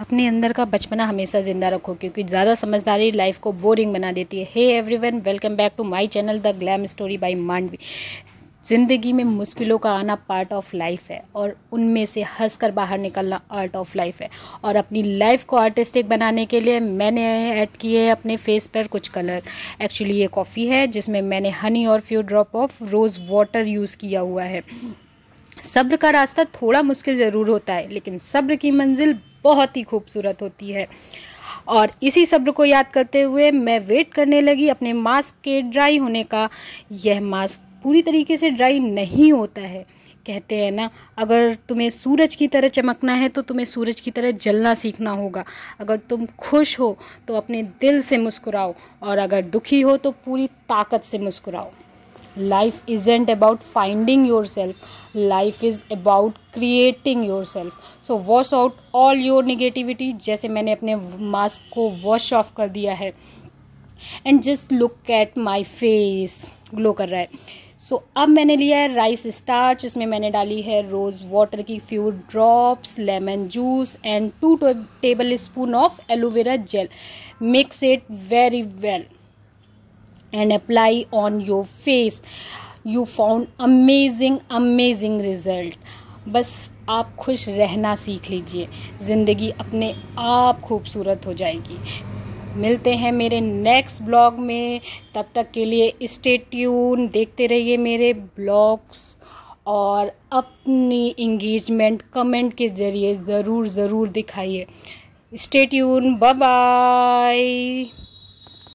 अपने अंदर का बचपना हमेशा ज़िंदा रखो क्योंकि ज़्यादा समझदारी लाइफ को बोरिंग बना देती है hey everyone welcome back to my channel the glam story by Mandvi ज़िंदगी में मुश्किलों का आना पार्ट ऑफ लाइफ है और उनमें से हंस कर बाहर निकलना आर्ट ऑफ लाइफ है और अपनी लाइफ को आर्टिस्टिक बनाने के लिए मैंने ऐड किए हैं अपने फेस पर कुछ कलर एक्चुअली ये कॉफ़ी है जिसमें मैंने हनी और few drop of rose water use किया हुआ है सब्र का रास्ता थोड़ा मुश्किल ज़रूर होता है लेकिन सब्र की मंजिल बहुत ही खूबसूरत होती है और इसी सब्र को याद करते हुए मैं वेट करने लगी अपने मास्क के ड्राई होने का यह मास्क पूरी तरीके से ड्राई नहीं होता है कहते हैं ना अगर तुम्हें सूरज की तरह चमकना है तो तुम्हें सूरज की तरह जलना सीखना होगा अगर तुम खुश हो तो अपने दिल से मुस्कुराओ और अगर दुखी हो तो पूरी ताकत से मुस्कुराओ life about finding yourself life is about creating yourself so wash out all your negativity जैसे मैंने अपने मास्क को वॉश ऑफ कर दिया है and just look at my face glow कर रहा है सो so, अब मैंने लिया है राइस स्टार्च इसमें मैंने डाली है रोज़ वाटर की few drops lemon juice and two tablespoon of aloe vera gel mix it very well and apply on your face you found amazing amazing result बस आप खुश रहना सीख लीजिए ज़िंदगी अपने आप खूबसूरत हो जाएगी मिलते हैं मेरे नेक्स्ट ब्लॉग में तब तक के लिए स्टे ट्यून देखते रहिए मेरे ब्लॉग्स और अपनी इंगेजमेंट कमेंट के ज़रिए ज़रूर ज़रूर दिखाइए स्टे ट्यून बाय बाय